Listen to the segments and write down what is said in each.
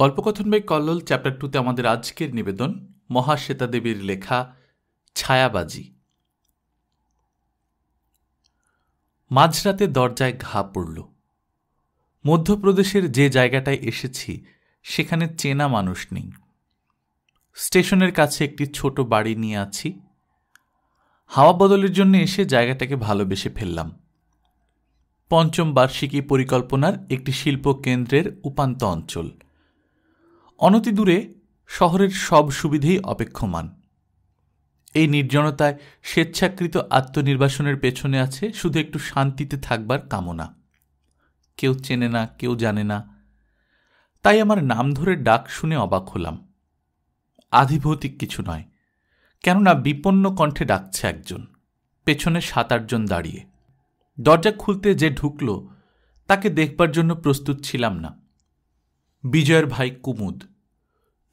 গল্পকথন by Kallol chapter টুতে আমাদের আজকের নিবেদন মহাশ্বেতা দেবীর লেখা ছায়াবাজি মাঝরাতে দরজায় ঘা পড়ল মধ্যপ্রদেশের যে জায়গাটায় এসেছি সেখানে চেনা মানুষ নেই স্টেশনের কাছে একটি ছোট বাড়ি নিয়ে আছি হাওয়া বদলের জন্য এসে জায়গাটাকে ভালোবেসে ফেললাম পঞ্চম বার্ষিকী পরিকল্পনার একটি শিল্প কেন্দ্রের উপান্ত অঞ্চল অনতি দূরে শহরের সব সুবিধেই অপেক্ষমান এই নির্জনতায় স্বেচ্ছাকৃত আত্মনির্বাসনের পেছনে আছে শুধু একটু শান্তিতে থাকবার কামনা কেউ চেনে না কেউ জানে না তাই আমার নাম ধরে ডাক শুনে অবাক হলাম আধিভৌতিক কিছু নয় কেননা বিপন্ন কণ্ঠে ডাকছে একজন পেছনে সাত আটজন দাঁড়িয়ে দরজা খুলতে যে ঢুকল তাকে দেখবার জন্য প্রস্তুত ছিলাম না বিজয়ের ভাই কুমুদ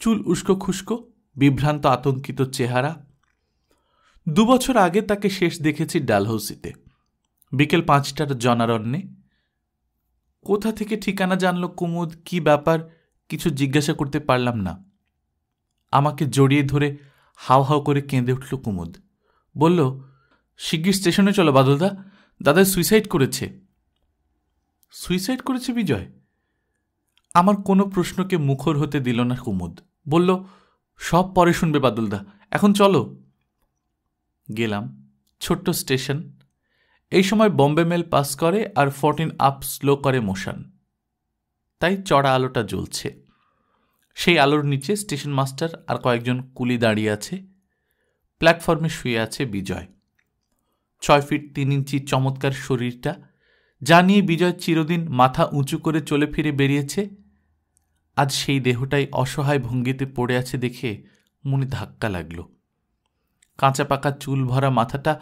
চুল উস্কো খুস্কো বিভ্রান্ত আতঙ্কিত চেহারা দুবছর আগে তাকে শেষ দেখেছি ডালহৌসিতে বিকেল পাঁচটার জনারণ্যে কোথা থেকে ঠিকানা জানলো কুমুদ কি ব্যাপার কিছু জিজ্ঞাসা করতে পারলাম না আমাকে জড়িয়ে ধরে হাও হাও করে কেঁদে উঠল কুমুদ বলল শিগগির স্টেশনে চলো বাদলদা দাদা সুইসাইড করেছে সুইসাইড করেছে বিজয় আমার কোনো প্রশ্নকে মুখর হতে দিল না কুমুদ বলল সব পরে শুনবে বাদুলদা এখন চলো গেলাম ছোট্ট স্টেশন এই সময় বম্বে মেল পাস করে আর ফোরটিন আপ স্লো করে মোশান তাই চড়া আলোটা জ্বলছে সেই আলোর নিচে স্টেশন মাস্টার আর কয়েকজন কুলি দাঁড়িয়ে আছে প্ল্যাটফর্মে শুয়ে আছে বিজয় ছয় ফিট তিন ইঞ্চি চমৎকার শরীরটা যা নিয়ে বিজয় চিরদিন মাথা উঁচু করে চলে ফিরে বেরিয়েছে আজ সেই দেহটাই অসহায় ভঙ্গিতে পড়ে আছে দেখে মনে ধাক্কা লাগল কাঁচা পাকা চুল ভরা মাথাটা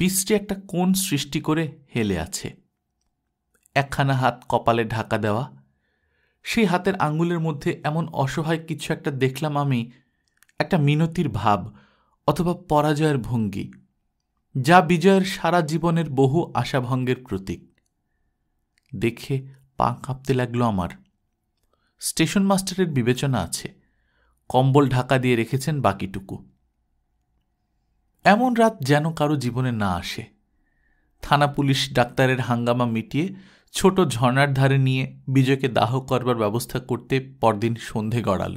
বিশ্রী একটা কোণ সৃষ্টি করে হেলে আছে একখানা হাত কপালে ঢাকা দেওয়া সেই হাতের আঙ্গুলের মধ্যে এমন অসহায় কিছু একটা দেখলাম আমি একটা মিনতির ভাব অথবা পরাজয়ের ভঙ্গি যা বিজয়ের সারা জীবনের বহু আশাভঙ্গের প্রতীক দেখে পা কাঁপতে লাগলো আমার স্টেশন মাস্টারের বিবেচনা আছে কম্বল ঢাকা দিয়ে রেখেছেন বাকিটুকু এমন রাত যেন কারো জীবনে না আসে থানা পুলিশ ডাক্তারের হাঙ্গামা মিটিয়ে ছোট ঝর্নার ধারে নিয়ে বিজয়কে দাহ করবার ব্যবস্থা করতে পরদিন সন্ধে গড়াল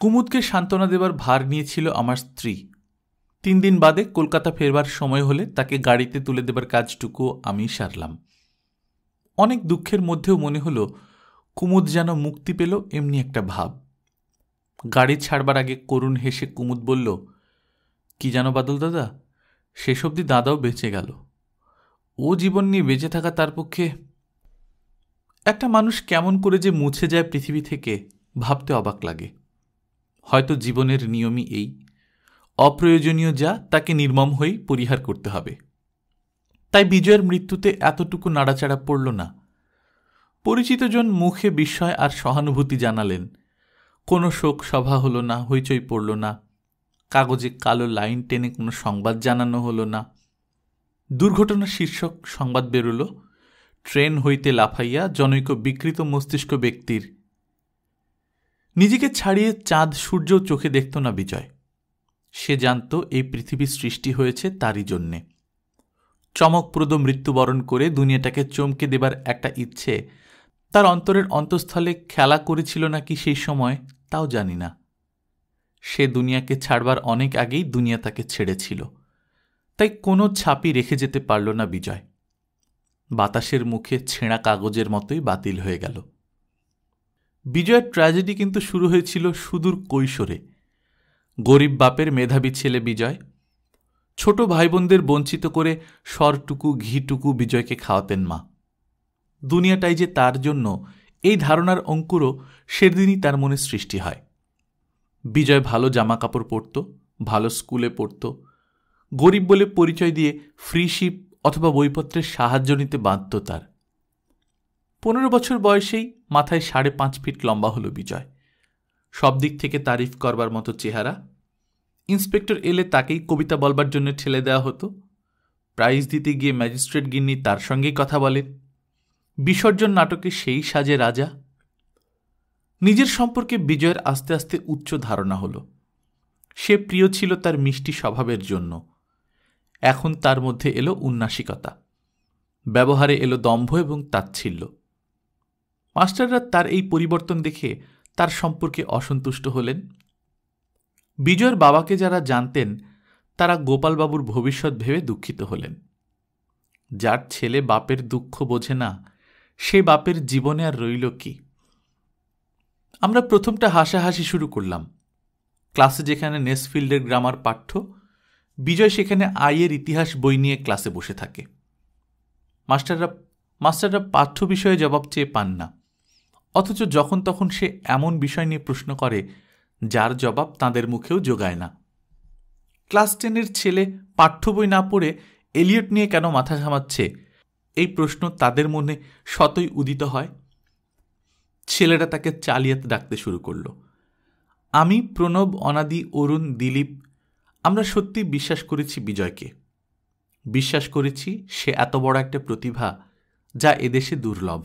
কুমুদকে সান্ত্বনা দেবার ভার নিয়েছিল আমার স্ত্রী তিন দিন বাদে কলকাতা ফেরবার সময় হলে তাকে গাড়িতে তুলে দেবার কাজটুকু আমি সারলাম অনেক দুঃখের মধ্যেও মনে হলো কুমুদ যেন মুক্তি পেল এমনি একটা ভাব গাড়ি ছাড়বার আগে করুণ হেসে কুমুদ বলল কি জানো বাদল দাদা শেষ অব্দি দাদাও বেঁচে গেল ও জীবন নিয়ে বেঁচে থাকা তার পক্ষে একটা মানুষ কেমন করে যে মুছে যায় পৃথিবী থেকে ভাবতে অবাক লাগে হয়তো জীবনের নিয়মই এই অপ্রয়োজনীয় যা তাকে নির্মম হয়েই পরিহার করতে হবে তাই বিজয়ের মৃত্যুতে এতটুকু নাড়াচাড়া পড়ল না পরিচিতজন মুখে বিস্ময় আর সহানুভূতি জানালেন কোনো শোক সভা হলো না হইচই পড়ল না কাগজে কালো লাইন টেনে কোনো সংবাদ জানানো হলো না দুর্ঘটনা শীর্ষক সংবাদ বেরোল ট্রেন হইতে লাফাইয়া জনৈক বিকৃত মস্তিষ্ক ব্যক্তির নিজেকে ছাড়িয়ে চাঁদ সূর্য চোখে দেখত না বিজয় সে জানত এই পৃথিবীর সৃষ্টি হয়েছে তারই জন্যে চমকপ্রদ মৃত্যুবরণ করে দুনিয়াটাকে চমকে দেবার একটা ইচ্ছে তার অন্তরের অন্তঃস্থলে খেলা করেছিল নাকি সেই সময় তাও জানি না সে দুনিয়াকে ছাড়বার অনেক আগেই দুনিয়া তাকে ছেড়েছিল তাই কোনো ছাপি রেখে যেতে পারল না বিজয় বাতাসের মুখে ছেঁড়া কাগজের মতোই বাতিল হয়ে গেল বিজয়ের ট্র্যাজেডি কিন্তু শুরু হয়েছিল সুদূর কৈশোরে গরিব বাপের মেধাবী ছেলে বিজয় ছোট ভাই বোনদের বঞ্চিত করে সরটুকু ঘিটুকু বিজয়কে খাওয়াতেন মা দুনিয়াটাই যে তার জন্য এই ধারণার অঙ্কুরও সেদিনই তার মনে সৃষ্টি হয় বিজয় ভালো জামা কাপড় পরত ভালো স্কুলে পড়ত গরিব বলে পরিচয় দিয়ে ফ্রি শিপ অথবা বইপত্রের সাহায্য নিতে বাধ্য তার পনেরো বছর বয়সেই মাথায় সাড়ে পাঁচ ফিট লম্বা হলো বিজয় সব দিক থেকে তারিফ করবার মতো চেহারা ইন্সপেক্টর এলে তাকেই কবিতা বলবার জন্য ঠেলে দেওয়া হতো প্রাইজ দিতে গিয়ে ম্যাজিস্ট্রেট গিন্নি তার সঙ্গেই কথা বলেন বিসর্জন নাটকে সেই সাজে রাজা নিজের সম্পর্কে বিজয়ের আস্তে আস্তে উচ্চ ধারণা হল সে প্রিয় ছিল তার মিষ্টি স্বভাবের জন্য এখন তার মধ্যে এলো উন্নাসিকতা ব্যবহারে এলো দম্ভ এবং তাচ্ছিল্য মাস্টাররা তার এই পরিবর্তন দেখে তার সম্পর্কে অসন্তুষ্ট হলেন বিজয়ের বাবাকে যারা জানতেন তারা গোপালবাবুর ভবিষ্যৎ ভেবে দুঃখিত হলেন যার ছেলে বাপের দুঃখ বোঝে না সে বাপের জীবনে আর রইল কি আমরা প্রথমটা হাসাহাসি শুরু করলাম ক্লাসে যেখানে নেসফিল্ডের গ্রামার পাঠ্য বিজয় সেখানে আইয়ের ইতিহাস বই নিয়ে ক্লাসে বসে থাকে মাস্টাররা মাস্টাররা পাঠ্য বিষয়ে জবাব চেয়ে পান না অথচ যখন তখন সে এমন বিষয় নিয়ে প্রশ্ন করে যার জবাব তাদের মুখেও যোগায় না ক্লাস টেনের ছেলে পাঠ্য বই না পড়ে এলিয়ট নিয়ে কেন মাথা ঘামাচ্ছে এই প্রশ্ন তাদের মনে শতই উদিত হয় ছেলেরা তাকে চালিয়াতে ডাকতে শুরু করল আমি প্রণব অনাদি অরুণ দিলীপ আমরা সত্যি বিশ্বাস করেছি বিজয়কে বিশ্বাস করেছি সে এত বড় একটা প্রতিভা যা এদেশে দুর্লভ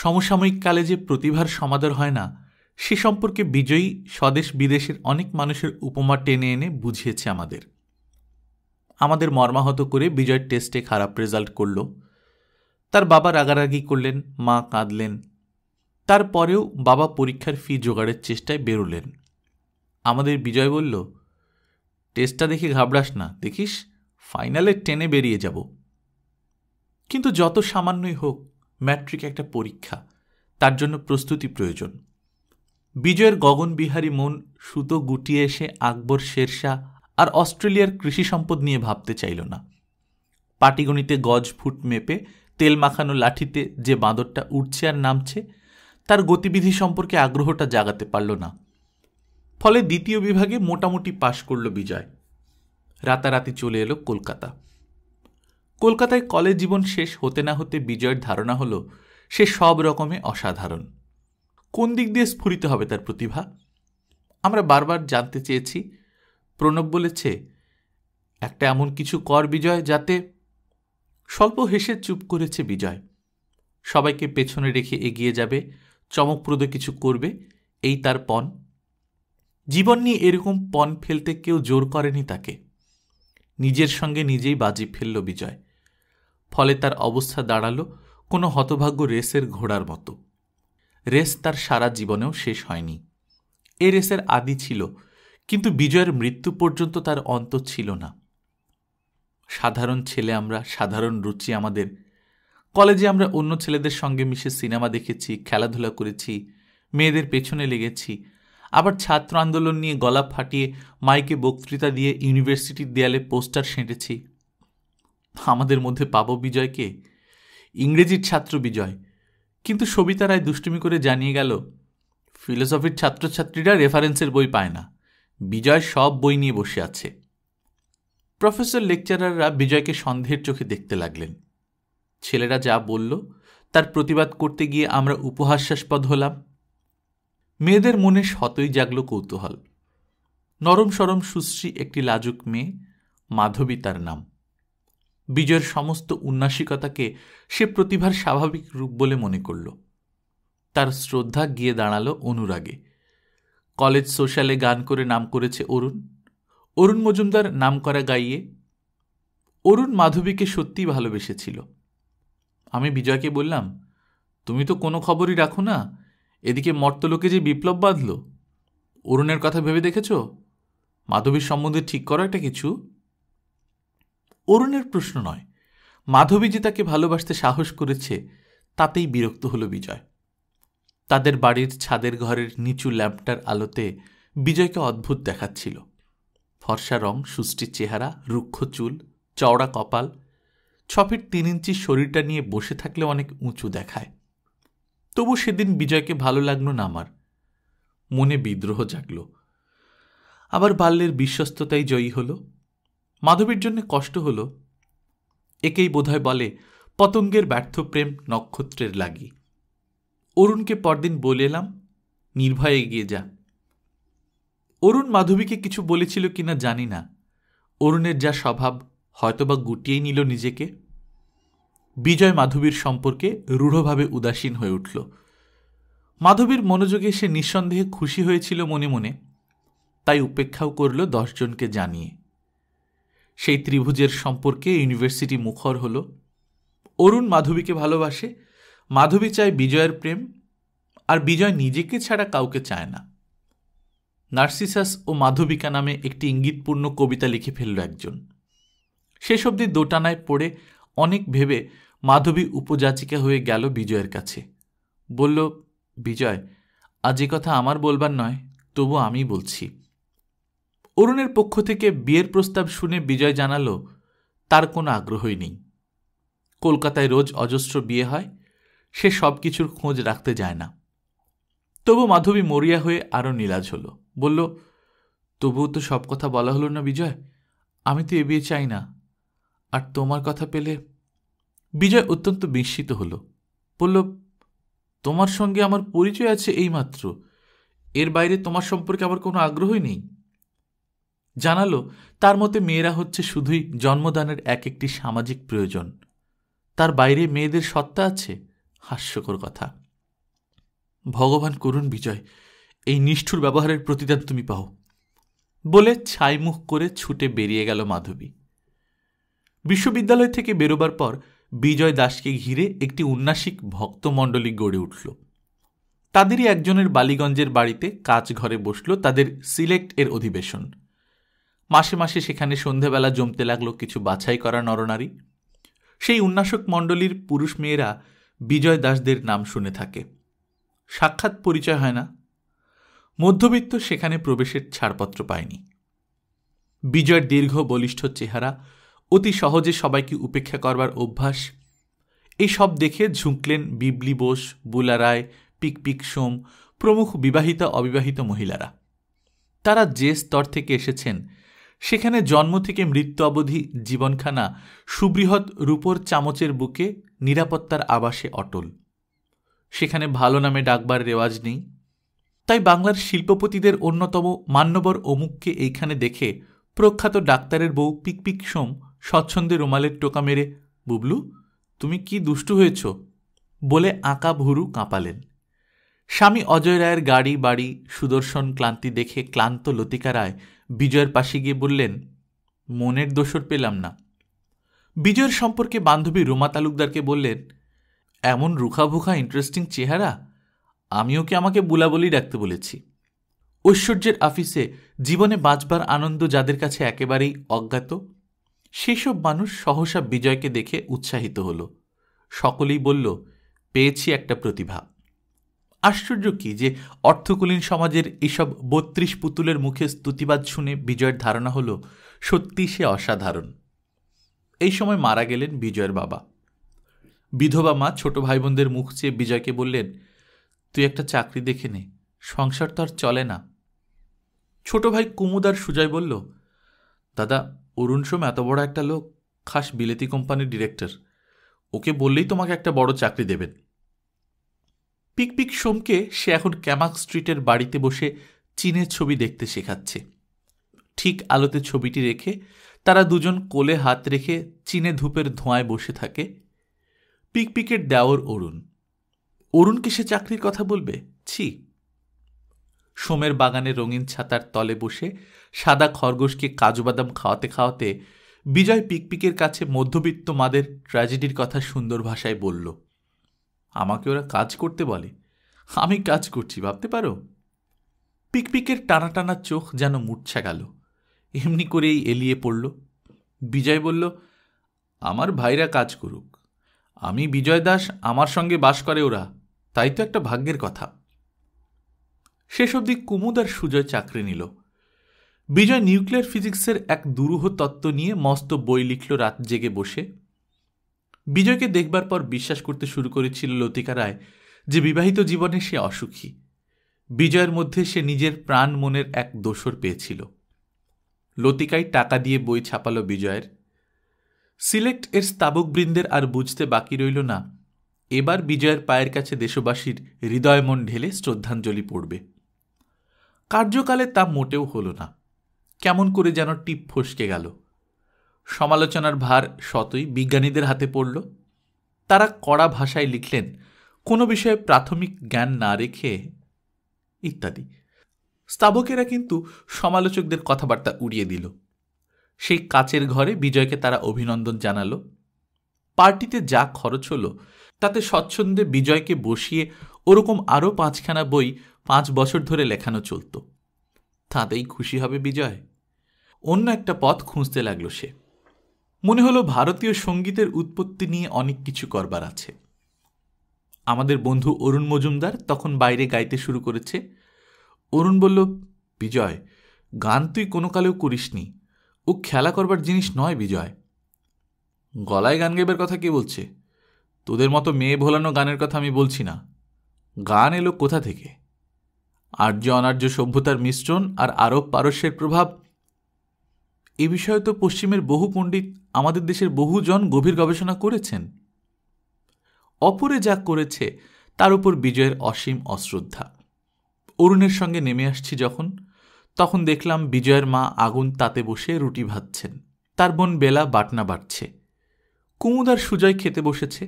সমসাময়িক কালে যে প্রতিভার সমাদর হয় না সে সম্পর্কে বিজয়ী স্বদেশ বিদেশের অনেক মানুষের উপমা টেনে এনে বুঝিয়েছে আমাদের আমাদের মর্মাহত করে বিজয়ের টেস্টে খারাপ রেজাল্ট করল তার বাবা রাগারাগি করলেন মা কাঁদলেন তারপরেও বাবা পরীক্ষার ফি জোগাড়ের চেষ্টায় বেরোলেন আমাদের বিজয় বলল টেস্টটা দেখে ঘাবড়াস না দেখিস ফাইনালে টেনে বেরিয়ে যাব কিন্তু যত সামান্যই হোক ম্যাট্রিক একটা পরীক্ষা তার জন্য প্রস্তুতি প্রয়োজন বিজয়ের গগনবিহারী মন সুতো গুটিয়ে এসে আকবর শেরশাহ আর অস্ট্রেলিয়ার কৃষি সম্পদ নিয়ে ভাবতে চাইল না পাটিগণিতে গজ ফুট মেপে তেল মাখানো লাঠিতে যে বাঁদরটা উঠছে আর নামছে তার গতিবিধি সম্পর্কে আগ্রহটা জাগাতে পারল না ফলে দ্বিতীয় বিভাগে মোটামুটি পাশ করল বিজয় রাতারাতি চলে এলো কলকাতা কলকাতায় কলেজ জীবন শেষ হতে না হতে বিজয়ের ধারণা হলো সে সব রকমে অসাধারণ কোন দিক দিয়ে স্ফুরিত হবে তার প্রতিভা আমরা বারবার জানতে চেয়েছি প্রণব বলেছে একটা এমন কিছু কর বিজয় যাতে স্বল্প হেসে চুপ করেছে বিজয় সবাইকে পেছনে রেখে এগিয়ে যাবে চমকপ্রদ কিছু করবে এই তার পণ জীবন নিয়ে এরকম পণ ফেলতে কেউ জোর করেনি তাকে নিজের সঙ্গে নিজেই বাজি ফেলল বিজয় ফলে তার অবস্থা দাঁড়ালো কোনো হতভাগ্য রেসের ঘোড়ার মতো রেস তার সারা জীবনেও শেষ হয়নি এ রেসের আদি ছিল কিন্তু বিজয়ের মৃত্যু পর্যন্ত তার অন্ত ছিল না সাধারণ ছেলে আমরা সাধারণ রুচি আমাদের কলেজে আমরা অন্য ছেলেদের সঙ্গে মিশে সিনেমা দেখেছি খেলাধুলা করেছি মেয়েদের পেছনে লেগেছি আবার ছাত্র আন্দোলন নিয়ে গলা ফাটিয়ে মাইকে বক্তৃতা দিয়ে ইউনিভার্সিটির দেয়ালে পোস্টার সেঁটেছি আমাদের মধ্যে পাবো বিজয়কে ইংরেজির ছাত্র বিজয় কিন্তু সবিতা রায় দুষ্টুমি করে জানিয়ে গেল ফিলোসফির ছাত্রছাত্রীরা রেফারেন্সের বই পায় না বিজয় সব বই নিয়ে বসে আছে প্রফেসর লেকচারাররা বিজয়কে সন্দেহের চোখে দেখতে লাগলেন ছেলেরা যা বলল তার প্রতিবাদ করতে গিয়ে আমরা উপহাস্যাস্পদ হলাম মেয়েদের মনে শতই জাগল কৌতূহল নরম সরম সুশ্রী একটি লাজুক মেয়ে মাধবী তার নাম বিজয়ের সমস্ত উন্নাসিকতাকে সে প্রতিভার স্বাভাবিক রূপ বলে মনে করল তার শ্রদ্ধা গিয়ে দাঁড়ালো অনুরাগে কলেজ সোশ্যালে গান করে নাম করেছে অরুণ অরুণ মজুমদার নাম করা গাইয়ে অরুণ মাধবীকে সত্যি ভালোবেসেছিল আমি বিজয়কে বললাম তুমি তো কোনো খবরই রাখো না এদিকে মর্তলোকে যে বিপ্লব বাঁধল অরুণের কথা ভেবে দেখেছ মাধবীর সম্বন্ধে ঠিক করা একটা কিছু অরুণের প্রশ্ন নয় মাধবী যে তাকে ভালোবাসতে সাহস করেছে তাতেই বিরক্ত হলো বিজয় তাদের বাড়ির ছাদের ঘরের নিচু ল্যাম্পটার আলোতে বিজয়কে অদ্ভুত দেখাচ্ছিল ফর্সা রং সুষ্ঠি চেহারা রুক্ষ চুল চওড়া কপাল ছ ফিট তিন ইঞ্চি শরীরটা নিয়ে বসে থাকলে অনেক উঁচু দেখায় তবু সেদিন বিজয়কে ভালো লাগলো না আমার মনে বিদ্রোহ জাগল আবার বাল্যের বিশ্বস্ততাই জয়ী হলো মাধবীর জন্য কষ্ট হলো একেই বোধহয় বলে পতঙ্গের ব্যর্থ প্রেম নক্ষত্রের লাগি অরুণকে পরদিন বলে এলাম নির্ভয়ে এগিয়ে যা অরুণ মাধবীকে কিছু বলেছিল কিনা জানি না অরুণের যা স্বভাব হয়তোবা গুটিয়ে নিল নিজেকে বিজয় মাধবীর সম্পর্কে রূঢ়ভাবে উদাসীন হয়ে উঠল মাধবীর মনোযোগে সে নিঃসন্দেহে খুশি হয়েছিল মনে মনে তাই উপেক্ষাও করল দশজনকে জানিয়ে সেই ত্রিভুজের সম্পর্কে ইউনিভার্সিটি মুখর হল অরুণ মাধবীকে ভালোবাসে মাধবী চায় বিজয়ের প্রেম আর বিজয় নিজেকে ছাড়া কাউকে চায় না নার্সিসাস ও মাধবিকা নামে একটি ইঙ্গিতপূর্ণ কবিতা লিখে ফেলল একজন শেষ অবধি দোটানায় পড়ে অনেক ভেবে মাধবী উপযাচিকা হয়ে গেল বিজয়ের কাছে বলল বিজয় আজ কথা আমার বলবার নয় তবু আমি বলছি অরুণের পক্ষ থেকে বিয়ের প্রস্তাব শুনে বিজয় জানালো তার কোনো আগ্রহই নেই কলকাতায় রোজ অজস্র বিয়ে হয় সে সব কিছুর খোঁজ রাখতে যায় না তবু মাধবী মরিয়া হয়ে আরও নীলাজ হল বলল তবুও তো সব কথা বলা হলো না বিজয় আমি তো এ বিয়ে চাই না আর তোমার কথা পেলে বিজয় অত্যন্ত বিস্মিত হলো বলল তোমার সঙ্গে আমার পরিচয় আছে এইমাত্র এর বাইরে তোমার সম্পর্কে আমার কোনো আগ্রহই নেই জানালো তার মতে মেয়েরা হচ্ছে শুধুই জন্মদানের এক একটি সামাজিক প্রয়োজন তার বাইরে মেয়েদের সত্তা আছে হাস্যকর কথা ভগবান করুণ বিজয় এই নিষ্ঠুর ব্যবহারের প্রতিদান তুমি পাও বলে ছাইমুখ করে ছুটে বেরিয়ে গেল মাধবী বিশ্ববিদ্যালয় থেকে বেরোবার পর বিজয় দাসকে ঘিরে একটি উন্নাসিক ভক্তমণ্ডলী গড়ে উঠল তাদেরই একজনের বালিগঞ্জের বাড়িতে কাজ ঘরে বসল তাদের সিলেক্ট এর অধিবেশন মাসে মাসে সেখানে সন্ধেবেলা জমতে লাগলো কিছু বাছাই করা নরনারী সেই উন্নাসক মণ্ডলীর পুরুষ মেয়েরা বিজয় দাসদের নাম শুনে থাকে সাক্ষাৎ পরিচয় হয় না মধ্যবিত্ত সেখানে প্রবেশের ছাড়পত্র পায়নি বিজয়ের দীর্ঘ বলিষ্ঠ চেহারা অতি সহজে সবাইকে উপেক্ষা করবার অভ্যাস এসব দেখে ঝুঁকলেন বিবলি বোস বুলা রায় পিকপিক সোম প্রমুখ বিবাহিতা অবিবাহিত মহিলারা তারা যে স্তর থেকে এসেছেন সেখানে জন্ম থেকে মৃত্যু অবধি জীবনখানা সুবৃহৎ রূপর চামচের বুকে নিরাপত্তার আবাসে অটল সেখানে ভালো নামে ডাকবার রেওয়াজ নেই তাই বাংলার শিল্পপতিদের অন্যতম মান্যবর অমুককে এইখানে দেখে প্রখ্যাত ডাক্তারের বউ পিকপিক সোম স্বচ্ছন্দে রুমালের টোকা মেরে বুবলু তুমি কি দুষ্টু হয়েছ বলে আঁকা ভুরু কাঁপালেন স্বামী অজয় রায়ের গাড়ি বাড়ি সুদর্শন ক্লান্তি দেখে ক্লান্ত লতিকা রায় বিজয়ের পাশে গিয়ে বললেন মনের দোষর পেলাম না বিজয়ের সম্পর্কে বান্ধবী রুমা তালুকদারকে বললেন এমন রুখাভুখা ইন্টারেস্টিং চেহারা আমিও কি আমাকে বুলাবলি ডাকতে বলেছি ঐশ্বর্যের আফিসে জীবনে বাঁচবার আনন্দ যাদের কাছে একেবারেই অজ্ঞাত সেসব মানুষ সহসা বিজয়কে দেখে উৎসাহিত হল সকলেই বলল পেয়েছি একটা প্রতিভা আশ্চর্য কি যে অর্থকুলীন সমাজের এসব বত্রিশ পুতুলের মুখে স্তুতিবাদ শুনে বিজয়ের ধারণা হলো সত্যি সে অসাধারণ এই সময় মারা গেলেন বিজয়ের বাবা বিধবা মা ছোট ভাই বোনদের মুখ চেয়ে বিজয়কে বললেন তুই একটা চাকরি দেখে নে সংসার তো আর চলে না ছোট ভাই কুমুদ আর সুজয় বলল দাদা অরুণ সোম এত বড় একটা লোক খাস বিলেতি কোম্পানির ডিরেক্টর ওকে বললেই তোমাকে একটা বড় চাকরি দেবেন পিকপিক সোমকে সে এখন ক্যামাক স্ট্রিটের বাড়িতে বসে চীনের ছবি দেখতে শেখাচ্ছে ঠিক আলোতে ছবিটি রেখে তারা দুজন কোলে হাত রেখে চীনে ধূপের ধোঁয়ায় বসে থাকে পিকপিকের দেওর অরুণ অরুণকে সে চাকরির কথা বলবে ছি সোমের বাগানে রঙিন ছাতার তলে বসে সাদা খরগোশকে কাজুবাদাম খাওয়াতে খাওয়াতে বিজয় পিকপিকের কাছে মধ্যবিত্ত মাদের ট্র্যাজেডির কথা সুন্দর ভাষায় বলল আমাকে ওরা কাজ করতে বলে আমি কাজ করছি ভাবতে পারো পিকপিকের টানা টানা চোখ যেন মুর্ছা গেল এমনি করেই এলিয়ে পড়ল বিজয় বলল আমার ভাইরা কাজ করুক আমি বিজয় দাস আমার সঙ্গে বাস করে ওরা তাই তো একটা ভাগ্যের কথা শেষ অবধি কুমুদ আর সুজয় চাকরি নিল বিজয় নিউক্লিয়ার ফিজিক্সের এক দুরূহ তত্ত্ব নিয়ে মস্ত বই লিখল রাত জেগে বসে বিজয়কে দেখবার পর বিশ্বাস করতে শুরু করেছিল লতিকা রায় যে বিবাহিত জীবনে সে অসুখী বিজয়ের মধ্যে সে নিজের প্রাণ মনের এক দোসর পেয়েছিল লতিকাই টাকা দিয়ে বই ছাপালো বিজয়ের সিলেক্ট এর স্তাবকবৃন্দের আর বুঝতে বাকি রইল না এবার বিজয়ের পায়ের কাছে দেশবাসীর হৃদয়মন ঢেলে শ্রদ্ধাঞ্জলি পড়বে কার্যকালে তা মোটেও হল না কেমন করে যেন টিপ ফসকে গেল সমালোচনার ভার শতই বিজ্ঞানীদের হাতে পড়ল তারা কড়া ভাষায় লিখলেন কোনো বিষয়ে প্রাথমিক জ্ঞান না রেখে ইত্যাদি স্তাবকেরা কিন্তু সমালোচকদের কথাবার্তা উড়িয়ে দিল সেই কাচের ঘরে বিজয়কে তারা অভিনন্দন জানালো পার্টিতে যা খরচ হল তাতে স্বচ্ছন্দে বিজয়কে বসিয়ে ওরকম আরও পাঁচখানা বই পাঁচ বছর ধরে লেখানো চলত তাতেই খুশি হবে বিজয় অন্য একটা পথ খুঁজতে লাগলো সে মনে হলো ভারতীয় সঙ্গীতের উৎপত্তি নিয়ে অনেক কিছু করবার আছে আমাদের বন্ধু অরুণ মজুমদার তখন বাইরে গাইতে শুরু করেছে অরুণ বলল বিজয় গান তুই কোনো কালেও করিসনি ও খেলা করবার জিনিস নয় বিজয় গলায় গান গাইবার কথা কে বলছে তোদের মতো মেয়ে ভোলানো গানের কথা আমি বলছি না গান এলো কোথা থেকে আর্য অনার্য সভ্যতার মিশ্রণ আর আরব পারস্যের প্রভাব এ বিষয়ে তো পশ্চিমের বহু পণ্ডিত আমাদের দেশের বহুজন গভীর গবেষণা করেছেন অপরে যা করেছে তার উপর বিজয়ের অসীম অশ্রদ্ধা অরুণের সঙ্গে নেমে আসছি যখন তখন দেখলাম বিজয়ের মা আগুন তাতে বসে রুটি ভাজছেন তার বোন বেলা বাটনা বাটছে কুমুদ আর সুজয় খেতে বসেছে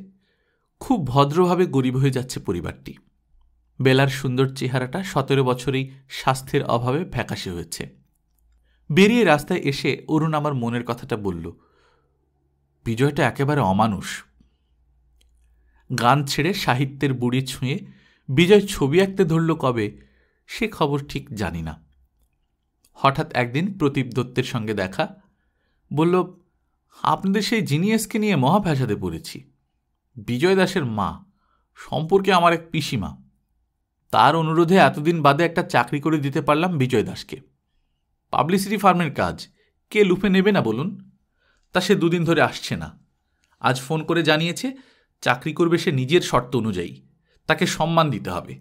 খুব ভদ্রভাবে গরিব হয়ে যাচ্ছে পরিবারটি বেলার সুন্দর চেহারাটা সতেরো বছরেই স্বাস্থ্যের অভাবে ফ্যাকাশে হয়েছে বেরিয়ে রাস্তায় এসে অরুণ আমার মনের কথাটা বলল বিজয়টা একেবারে অমানুষ গান ছেড়ে সাহিত্যের বুড়ি ছুঁয়ে বিজয় ছবি আঁকতে ধরল কবে সে খবর ঠিক জানি না হঠাৎ একদিন প্রতীপ দত্তের সঙ্গে দেখা বলল আপনাদের সেই জিনিয়াসকে নিয়ে মহাভাষাতে পড়েছি বিজয় দাসের মা সম্পর্কে আমার এক পিসিমা তার অনুরোধে এতদিন বাদে একটা চাকরি করে দিতে পারলাম বিজয় দাসকে পাবলিসিটি ফার্মের কাজ কে লুফে নেবে না বলুন তা সে দুদিন ধরে আসছে না আজ ফোন করে জানিয়েছে চাকরি করবে সে নিজের শর্ত অনুযায়ী তাকে সম্মান দিতে হবে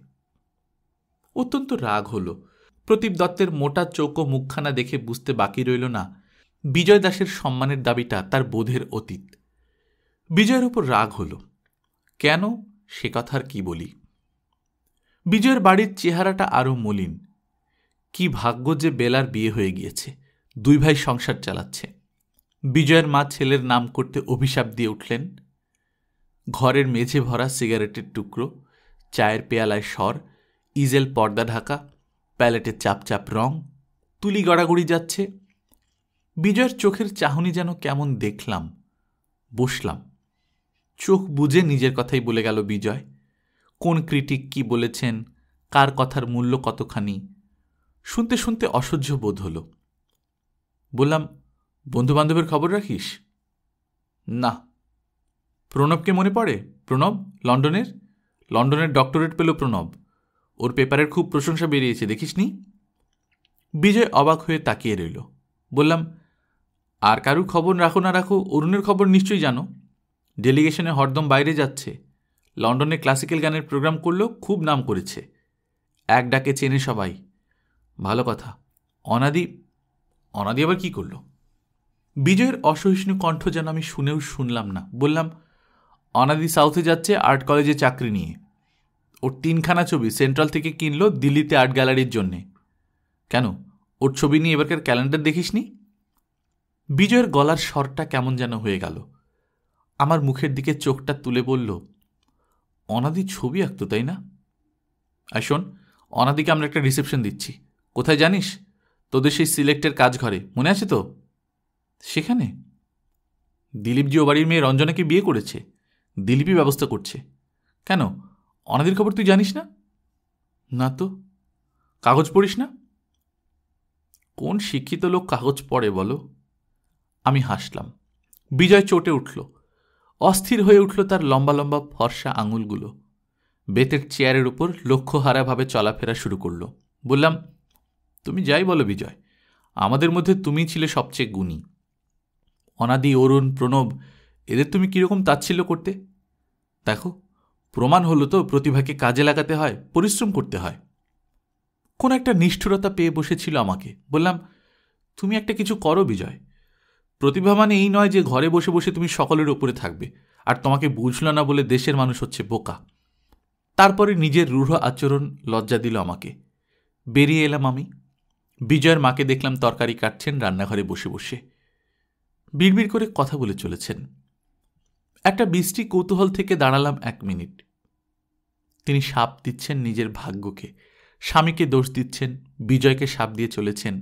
অত্যন্ত রাগ হলো প্রতীপ দত্তের মোটা চৌকো মুখখানা দেখে বুঝতে বাকি রইল না বিজয় দাসের সম্মানের দাবিটা তার বোধের অতীত বিজয়ের উপর রাগ হলো কেন সে কথার কি বলি বিজয়ের বাড়ির চেহারাটা আরও মলিন কি ভাগ্য যে বেলার বিয়ে হয়ে গিয়েছে দুই ভাই সংসার চালাচ্ছে বিজয়ের মা ছেলের নাম করতে অভিশাপ দিয়ে উঠলেন ঘরের মেঝে ভরা সিগারেটের টুকরো চায়ের পেয়ালায় স্বর ইজেল পর্দা ঢাকা প্যালেটে চাপ চাপ রং তুলি গড়াগড়ি যাচ্ছে বিজয়ের চোখের চাহনি যেন কেমন দেখলাম বসলাম চোখ বুঝে নিজের কথাই বলে গেল বিজয় কোন ক্রিটিক কি বলেছেন কার কথার মূল্য কতখানি শুনতে শুনতে অসহ্য বোধ হল বললাম বন্ধুবান্ধবের খবর রাখিস না প্রণবকে মনে পড়ে প্রণব লন্ডনের লন্ডনের ডক্টরেট পেল প্রণব ওর পেপারের খুব প্রশংসা বেরিয়েছে দেখিসনি বিজয় অবাক হয়ে তাকিয়ে রইল বললাম আর কারুর খবর রাখো না রাখো অরুণের খবর নিশ্চয়ই জানো ডেলিগেশনে হরদম বাইরে যাচ্ছে লন্ডনে ক্লাসিক্যাল গানের প্রোগ্রাম করলেও খুব নাম করেছে এক ডাকে চেনে সবাই ভালো কথা অনাদি অনাদি আবার কি করল বিজয়ের অসহিষ্ণু কণ্ঠ যেন আমি শুনেও শুনলাম না বললাম অনাদি সাউথে যাচ্ছে আর্ট কলেজে চাকরি নিয়ে ওর তিনখানা ছবি সেন্ট্রাল থেকে কিনলো দিল্লিতে আর্ট গ্যালারির জন্যে কেন ওর ছবি নিয়ে এবারকার ক্যালেন্ডার দেখিস নি বিজয়ের গলার স্বরটা কেমন যেন হয়ে গেল আমার মুখের দিকে চোখটা তুলে বলল অনাদি ছবি আঁকতো তাই না আর শোন অনাদিকে আমরা একটা রিসেপশন দিচ্ছি কোথায় জানিস তোদের সেই সিলেক্টের কাজ ঘরে মনে আছে তো সেখানে দিলীপজি ও বাড়ির মেয়ে রঞ্জনাকে বিয়ে করেছে দিলীপই ব্যবস্থা করছে কেন অনাদির খবর তুই জানিস না না তো কাগজ পড়িস না কোন শিক্ষিত লোক কাগজ পড়ে বলো আমি হাসলাম বিজয় চটে উঠল অস্থির হয়ে উঠল তার লম্বা লম্বা ফর্সা আঙুলগুলো বেতের চেয়ারের উপর লক্ষ্যহারাভাবে চলাফেরা শুরু করলো বললাম তুমি যাই বলো বিজয় আমাদের মধ্যে তুমি ছিলে সবচেয়ে গুণী অনাদি অরুণ প্রণব এদের তুমি কীরকম তাচ্ছিল্য করতে দেখো প্রমাণ হলো তো প্রতিভাকে কাজে লাগাতে হয় পরিশ্রম করতে হয় কোন একটা নিষ্ঠুরতা পেয়ে বসেছিল আমাকে বললাম তুমি একটা কিছু করো বিজয় প্রতিভা মানে এই নয় যে ঘরে বসে বসে তুমি সকলের ওপরে থাকবে আর তোমাকে বুঝল না বলে দেশের মানুষ হচ্ছে বোকা তারপরে নিজের রূঢ় আচরণ লজ্জা দিল আমাকে বেরিয়ে এলাম আমি বিজয়ের মাকে দেখলাম তরকারি কাটছেন রান্নাঘরে বসে বসে বিড়বিড় করে কথা বলে চলেছেন একটা বৃষ্টি কৌতূহল থেকে দাঁড়ালাম এক মিনিট তিনি সাপ দিচ্ছেন নিজের ভাগ্যকে স্বামীকে দোষ দিচ্ছেন বিজয়কে সাপ দিয়ে চলেছেন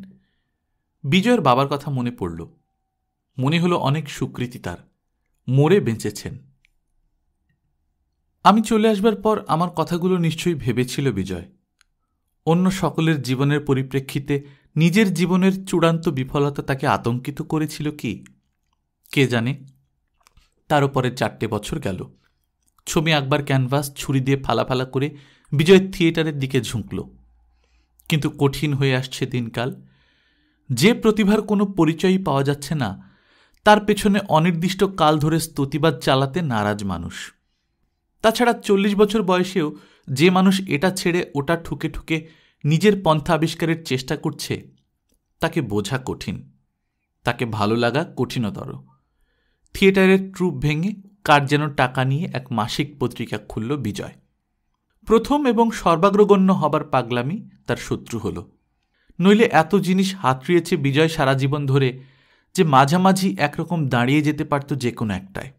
বিজয়ের বাবার কথা মনে পড়ল মনে হলো অনেক সুকৃতি তার মরে বেঁচেছেন আমি চলে আসবার পর আমার কথাগুলো নিশ্চয়ই ভেবেছিল বিজয় অন্য সকলের জীবনের পরিপ্রেক্ষিতে নিজের জীবনের চূড়ান্ত বিফলতা তাকে আতঙ্কিত করেছিল কি কে জানে তার উপরে চারটে বছর গেল ছবি আঁকবার ক্যানভাস ছুরি দিয়ে ফালাফালা করে বিজয় থিয়েটারের দিকে ঝুঁকল কিন্তু কঠিন হয়ে আসছে দিনকাল যে প্রতিভার কোনো পরিচয়ই পাওয়া যাচ্ছে না তার পেছনে অনির্দিষ্ট কাল ধরে স্তুতিবাদ চালাতে নারাজ মানুষ তাছাড়া চল্লিশ বছর বয়সেও যে মানুষ এটা ছেড়ে ওটা ঠুকে ঠুকে নিজের পন্থা আবিষ্কারের চেষ্টা করছে তাকে বোঝা কঠিন তাকে ভালো লাগা কঠিনতর থিয়েটারের ট্রুপ ভেঙে কার যেন টাকা নিয়ে এক মাসিক পত্রিকা খুলল বিজয় প্রথম এবং সর্বাগ্রগণ্য হবার পাগলামি তার শত্রু হল নইলে এত জিনিস হাতড়িয়েছে বিজয় সারা জীবন ধরে যে মাঝামাঝি একরকম দাঁড়িয়ে যেতে পারত যে কোনো একটায়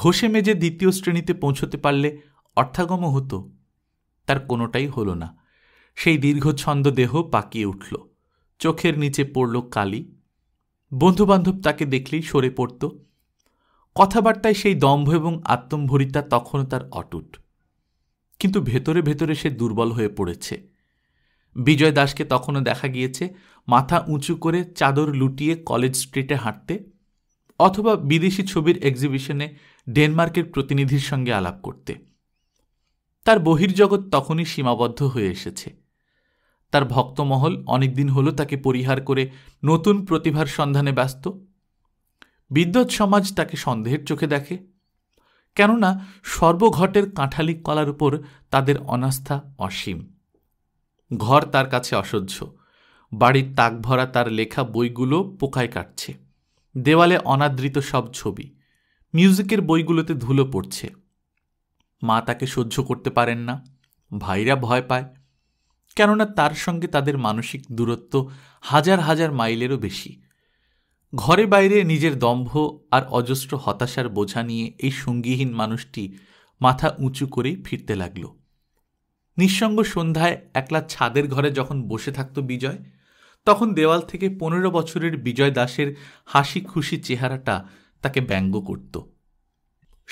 ঘষে মেজে দ্বিতীয় শ্রেণীতে পৌঁছতে পারলে অর্থাগম হতো তার কোনোটাই হলো না সেই ছন্দ দেহ পাকিয়ে উঠল চোখের নিচে পড়ল কালি বন্ধুবান্ধব তাকে দেখলেই সরে পড়ত কথাবার্তায় সেই দম্ভ এবং আত্মম্ভরিতা তখনও তার অটুট কিন্তু ভেতরে ভেতরে সে দুর্বল হয়ে পড়েছে বিজয় দাসকে তখনও দেখা গিয়েছে মাথা উঁচু করে চাদর লুটিয়ে কলেজ স্ট্রিটে হাঁটতে অথবা বিদেশি ছবির এক্সিবিশনে ডেনমার্কের প্রতিনিধির সঙ্গে আলাপ করতে তার বহির্জগৎ তখনই সীমাবদ্ধ হয়ে এসেছে তার ভক্তমহল অনেকদিন হল তাকে পরিহার করে নতুন প্রতিভার সন্ধানে ব্যস্ত বিদ্যৎ সমাজ তাকে সন্দেহের চোখে দেখে কেননা সর্বঘটের কাঁঠালি কলার উপর তাদের অনাস্থা অসীম ঘর তার কাছে অসহ্য বাড়ির তাক ভরা তার লেখা বইগুলো পোকায় কাটছে দেওয়ালে অনাদৃত সব ছবি মিউজিকের বইগুলোতে ধুলো পড়ছে মা তাকে সহ্য করতে পারেন না ভাইরা ভয় পায় কেননা তার সঙ্গে তাদের মানসিক দূরত্ব হাজার হাজার মাইলেরও বেশি ঘরে বাইরে নিজের দম্ভ আর অজস্র হতাশার বোঝা নিয়ে এই সঙ্গীহীন মানুষটি মাথা উঁচু করেই ফিরতে লাগল নিঃসঙ্গ সন্ধ্যায় একলা ছাদের ঘরে যখন বসে থাকত বিজয় তখন দেওয়াল থেকে পনেরো বছরের বিজয় দাসের হাসি খুশি চেহারাটা তাকে ব্যঙ্গ করত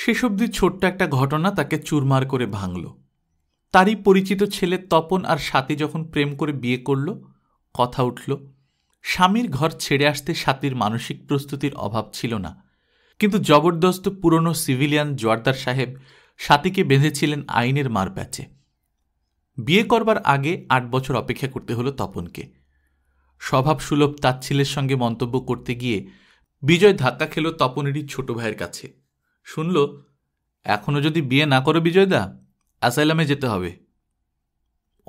শেষ অব্দি ছোট্ট একটা ঘটনা তাকে চুরমার করে ভাঙল তারই পরিচিত ছেলে তপন আর সাথী যখন প্রেম করে বিয়ে করল কথা উঠল স্বামীর ঘর ছেড়ে আসতে সাথীর মানসিক প্রস্তুতির অভাব ছিল না কিন্তু জবরদস্ত পুরনো সিভিলিয়ান জোয়ারদার সাহেব সাথীকে বেঁধেছিলেন আইনের মারপ্যাচে বিয়ে করবার আগে আট বছর অপেক্ষা করতে হলো তপনকে স্বভাবসুলভ তাচ্ছিলের সঙ্গে মন্তব্য করতে গিয়ে বিজয় ধাক্কা খেল তপনেরই ছোট ভাইয়ের কাছে শুনল এখনো যদি বিয়ে না করো বিজয়দা অ্যাসাইলামে যেতে হবে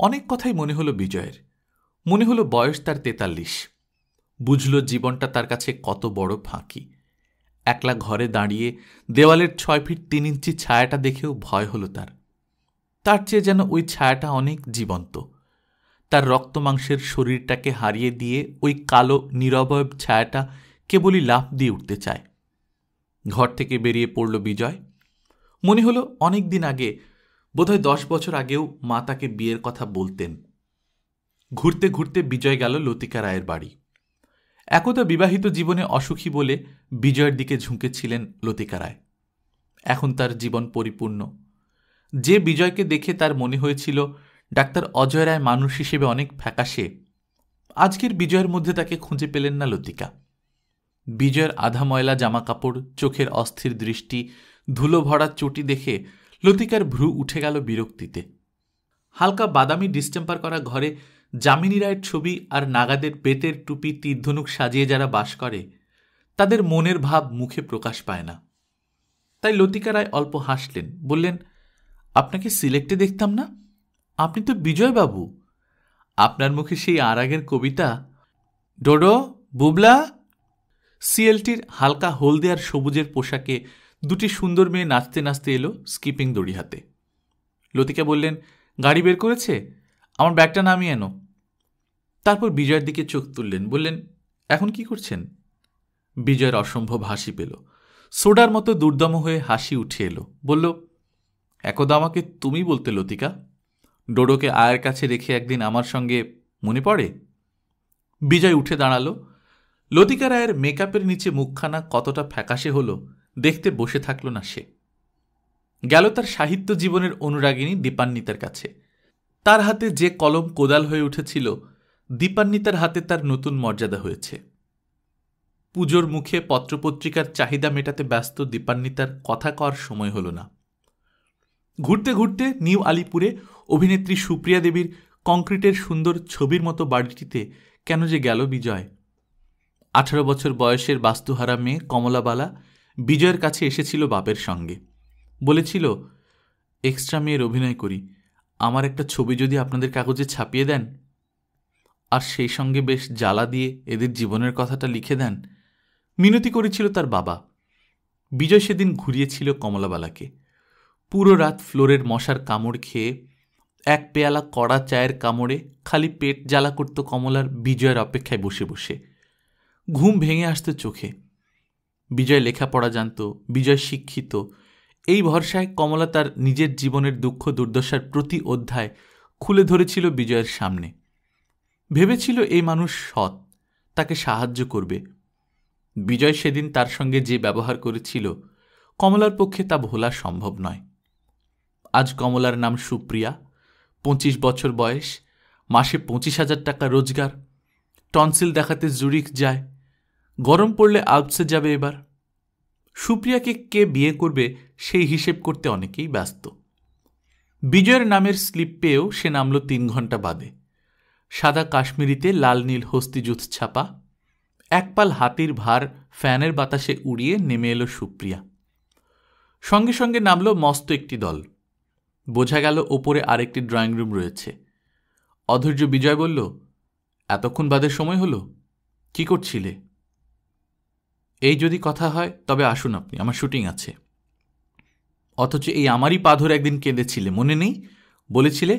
অনেক কথাই মনে হলো বিজয়ের মনে হলো বয়স তার তেতাল্লিশ বুঝল জীবনটা তার কাছে কত বড় ফাঁকি একলা ঘরে দাঁড়িয়ে দেওয়ালের ছয় ফিট তিন ইঞ্চি ছায়াটা দেখেও ভয় হলো তার তার চেয়ে যেন ওই ছায়াটা অনেক জীবন্ত তার রক্ত মাংসের শরীরটাকে হারিয়ে দিয়ে ওই কালো নিরবয়ব ছায়াটা কেবলই লাফ দিয়ে উঠতে চায় ঘর থেকে বেরিয়ে পড়ল বিজয় মনে হলো অনেক দিন আগে বোধহয় দশ বছর আগেও মা তাকে বিয়ের কথা বলতেন ঘুরতে ঘুরতে বিজয় গেল লতিকা রায়ের বাড়ি একদা বিবাহিত জীবনে অসুখী বলে বিজয়ের দিকে ঝুঁকেছিলেন লতিকা রায় এখন তার জীবন পরিপূর্ণ যে বিজয়কে দেখে তার মনে হয়েছিল ডাক্তার অজয় রায় মানুষ হিসেবে অনেক ফ্যাকাশে আজকের বিজয়ের মধ্যে তাকে খুঁজে পেলেন না লতিকা বিজয়ের আধা ময়লা জামাকাপড় চোখের অস্থির দৃষ্টি ধুলো ভরা চটি দেখে লতিকার ভ্রু উঠে গেল বিরক্তিতে হালকা বাদামি ডিস্টেম্পার করা ঘরে যামিনী রায়ের ছবি আর নাগাদের পেটের টুপি তীর্ধনুক সাজিয়ে যারা বাস করে তাদের মনের ভাব মুখে প্রকাশ পায় না তাই লতিকা রায় অল্প হাসলেন বললেন আপনাকে সিলেক্টে দেখতাম না আপনি তো বিজয়বাবু আপনার মুখে সেই আরাগের কবিতা ডোডো বুবলা সিএলটির হালকা হলদে আর সবুজের পোশাকে দুটি সুন্দর মেয়ে নাচতে নাচতে এলো স্কিপিং দড়ি হাতে লতিকা বললেন গাড়ি বের করেছে আমার ব্যাগটা নামিয়ে এনো তারপর বিজয়ের দিকে চোখ তুললেন বললেন এখন কি করছেন বিজয়ের অসম্ভব হাসি পেল সোডার মতো দুর্দম হয়ে হাসি উঠে এলো বলল একদা আমাকে তুমি বলতে লতিকা ডোডোকে আয়ের কাছে রেখে একদিন আমার সঙ্গে মনে পড়ে বিজয় উঠে দাঁড়ালো লতিকা রায়ের মেকআপের নিচে মুখখানা কতটা ফ্যাকাশে হলো দেখতে বসে থাকল না সে গেল তার সাহিত্য জীবনের অনুরাগিনী দীপান্বিতার কাছে তার হাতে যে কলম কোদাল হয়ে উঠেছিল দীপান্বিতার হাতে তার নতুন মর্যাদা হয়েছে পুজোর মুখে পত্রপত্রিকার চাহিদা মেটাতে ব্যস্ত দীপান্বিতার কথা কর সময় হল না ঘুরতে ঘুরতে নিউ আলিপুরে অভিনেত্রী সুপ্রিয়া দেবীর কংক্রিটের সুন্দর ছবির মতো বাড়িটিতে কেন যে গেল বিজয় আঠারো বছর বয়সের বাস্তুহারা মেয়ে কমলাবালা বিজয়ের কাছে এসেছিল বাপের সঙ্গে বলেছিল এক্সট্রা মেয়ের অভিনয় করি আমার একটা ছবি যদি আপনাদের কাগজে ছাপিয়ে দেন আর সেই সঙ্গে বেশ জ্বালা দিয়ে এদের জীবনের কথাটা লিখে দেন মিনতি করেছিল তার বাবা বিজয় সেদিন ঘুরিয়েছিল কমলাবালাকে পুরো রাত ফ্লোরের মশার কামড় খেয়ে এক পেয়ালা কড়া চায়ের কামড়ে খালি পেট জ্বালা করত কমলার বিজয়ের অপেক্ষায় বসে বসে ঘুম ভেঙে আসতো চোখে বিজয় লেখাপড়া জানত বিজয় শিক্ষিত এই ভরসায় কমলা তার নিজের জীবনের দুঃখ দুর্দশার প্রতি অধ্যায় খুলে ধরেছিল বিজয়ের সামনে ভেবেছিল এই মানুষ সৎ তাকে সাহায্য করবে বিজয় সেদিন তার সঙ্গে যে ব্যবহার করেছিল কমলার পক্ষে তা ভোলা সম্ভব নয় আজ কমলার নাম সুপ্রিয়া পঁচিশ বছর বয়স মাসে পঁচিশ হাজার টাকা রোজগার টনসিল দেখাতে জুরিক যায় গরম পড়লে আলপসে যাবে এবার সুপ্রিয়াকে কে বিয়ে করবে সেই হিসেব করতে অনেকেই ব্যস্ত বিজয়ের নামের স্লিপ পেয়েও সে নামল তিন ঘন্টা বাদে সাদা কাশ্মীরিতে লাল নীল হস্তিযুথ ছাপা একপাল হাতির ভার ফ্যানের বাতাসে উড়িয়ে নেমে এলো সুপ্রিয়া সঙ্গে সঙ্গে নামল মস্ত একটি দল বোঝা গেল ওপরে আরেকটি ড্রয়িং রুম রয়েছে অধৈর্য বিজয় বলল এতক্ষণ বাদে সময় হলো কি করছিলে এই যদি কথা হয় তবে আসুন আপনি আমার শুটিং আছে অথচ এই আমারই পা ধরে একদিন কেঁদেছিলে মনে নেই বলেছিলে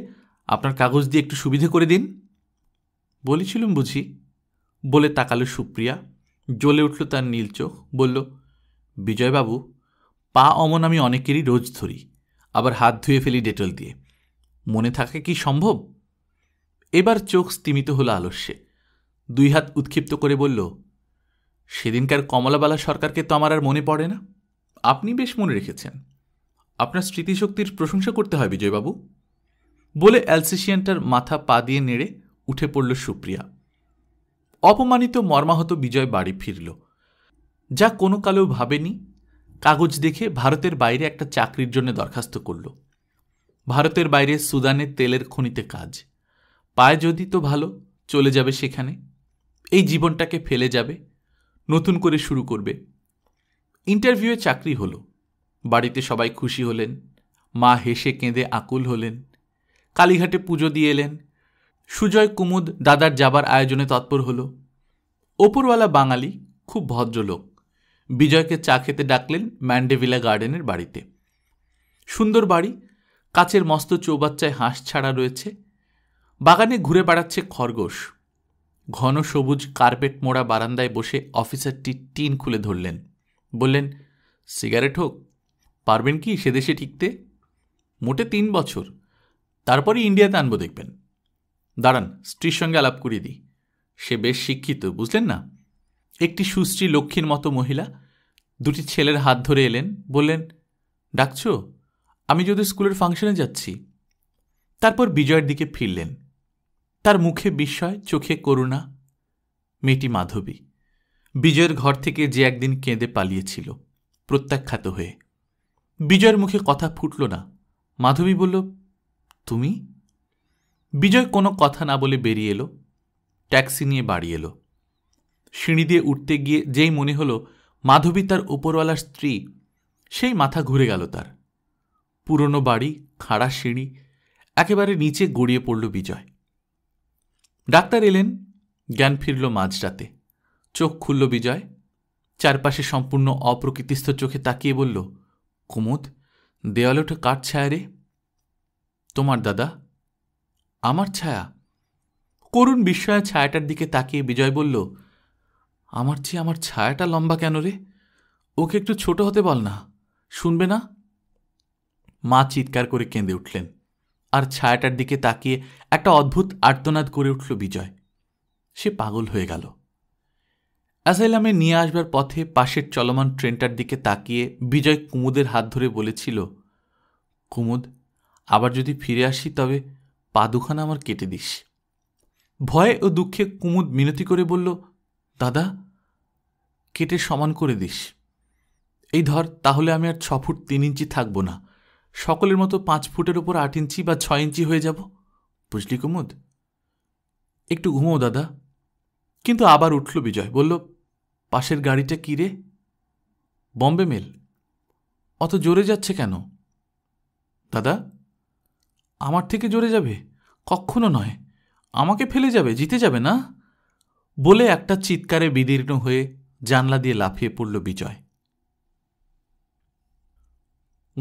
আপনার কাগজ দিয়ে একটু সুবিধে করে দিন বলেছিলুম বুঝি বলে তাকালো সুপ্রিয়া জ্বলে উঠল তার নীল চোখ বলল বিজয়বাবু পা অমন আমি অনেকেরই রোজ ধরি আবার হাত ধুয়ে ফেলি ডেটল দিয়ে মনে থাকা কি সম্ভব এবার চোখ স্তিমিত হলো আলস্যে দুই হাত উৎক্ষিপ্ত করে বলল সেদিনকার কমলাবালা সরকারকে তো আমার আর মনে পড়ে না আপনি বেশ মনে রেখেছেন আপনার স্মৃতিশক্তির প্রশংসা করতে হয় বিজয়বাবু বলে অ্যালসিসিয়ানটার মাথা পা দিয়ে নেড়ে উঠে পড়ল সুপ্রিয়া অপমানিত মর্মাহত বিজয় বাড়ি ফিরল যা কোনো কালেও ভাবেনি কাগজ দেখে ভারতের বাইরে একটা চাকরির জন্য দরখাস্ত করল ভারতের বাইরে সুদানে তেলের খনিতে কাজ পায় যদি তো ভালো চলে যাবে সেখানে এই জীবনটাকে ফেলে যাবে নতুন করে শুরু করবে ইন্টারভিউয়ে চাকরি হলো বাড়িতে সবাই খুশি হলেন মা হেসে কেঁদে আকুল হলেন কালীঘাটে পুজো দিয়ে এলেন সুজয় কুমুদ দাদার যাবার আয়োজনে তৎপর হল ওপরওয়ালা বাঙালি খুব ভদ্রলোক বিজয়কে চা খেতে ডাকলেন ম্যান্ডেভিলা গার্ডেনের বাড়িতে সুন্দর বাড়ি কাচের মস্ত চৌবাচ্চায় হাঁস ছাড়া রয়েছে বাগানে ঘুরে বেড়াচ্ছে খরগোশ ঘন সবুজ কার্পেট মোড়া বারান্দায় বসে অফিসারটি টিন খুলে ধরলেন বললেন সিগারেট হোক পারবেন কি সে দেশে টিকতে মোটে তিন বছর তারপরে ইন্ডিয়াতে আনবো দেখবেন দাঁড়ান স্ত্রীর সঙ্গে আলাপ করিয়ে দিই সে বেশ শিক্ষিত বুঝলেন না একটি সুশ্রী লক্ষ্মীর মতো মহিলা দুটি ছেলের হাত ধরে এলেন বললেন ডাকছ আমি যদি স্কুলের ফাংশনে যাচ্ছি তারপর বিজয়ের দিকে ফিরলেন তার মুখে বিস্ময় চোখে করুণা মেয়েটি মাধবী বিজয়ের ঘর থেকে যে একদিন কেঁদে পালিয়েছিল প্রত্যাখ্যাত হয়ে বিজয়ের মুখে কথা ফুটল না মাধবী বলল তুমি বিজয় কোনো কথা না বলে বেরিয়ে এলো ট্যাক্সি নিয়ে বাড়ি এলো সিঁড়ি দিয়ে উঠতে গিয়ে যেই মনে হলো মাধবী তার উপরওয়ালার স্ত্রী সেই মাথা ঘুরে গেল তার পুরনো বাড়ি খাড়া সিঁড়ি একেবারে নিচে গড়িয়ে পড়ল বিজয় ডাক্তার এলেন জ্ঞান ফিরল মাঝরাতে চোখ খুলল বিজয় চারপাশে সম্পূর্ণ অপ্রকৃতিস্থ চোখে তাকিয়ে বলল কুমুদ দেওয়ালে ওঠে কার ছায়া রে তোমার দাদা আমার ছায়া করুণ বিস্ময়ে ছায়াটার দিকে তাকিয়ে বিজয় বলল আমার চেয়ে আমার ছায়াটা লম্বা কেন রে ওকে একটু ছোট হতে বল না শুনবে না মা চিৎকার করে কেঁদে উঠলেন আর ছায়াটার দিকে তাকিয়ে একটা অদ্ভুত আর্তনাদ করে উঠল বিজয় সে পাগল হয়ে গেল অ্যাসাইলামে নিয়ে আসবার পথে পাশের চলমান ট্রেনটার দিকে তাকিয়ে বিজয় কুমুদের হাত ধরে বলেছিল কুমুদ আবার যদি ফিরে আসি তবে পা দুখানা আমার কেটে দিস ভয়ে ও দুঃখে কুমুদ মিনতি করে বলল দাদা কেটে সমান করে দিস এই ধর তাহলে আমি আর ছ ফুট তিন ইঞ্চি থাকবো না সকলের মতো পাঁচ ফুটের ওপর আট ইঞ্চি বা ছয় ইঞ্চি হয়ে যাব বুঝলি কুমুদ একটু ঘুমো দাদা কিন্তু আবার উঠল বিজয় বলল পাশের গাড়িটা কী রে বম্বে মেল অত জোরে যাচ্ছে কেন দাদা আমার থেকে জোরে যাবে কখনো নয় আমাকে ফেলে যাবে জিতে যাবে না বলে একটা চিৎকারে বিদীর্ণ হয়ে জানলা দিয়ে লাফিয়ে পড়ল বিজয়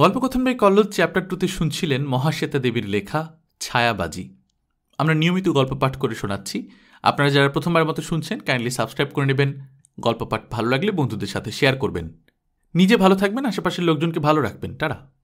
গল্পকথনের কল্লোল চ্যাপ্টার টুতে শুনছিলেন মহাশ্বেতা দেবীর লেখা ছায়াবাজি আমরা নিয়মিত গল্প পাঠ করে শোনাচ্ছি আপনারা যারা প্রথমবার মতো শুনছেন কাইন্ডলি সাবস্ক্রাইব করে নেবেন গল্প পাঠ ভালো লাগলে বন্ধুদের সাথে শেয়ার করবেন নিজে ভালো থাকবেন আশেপাশের লোকজনকে ভালো রাখবেন তারা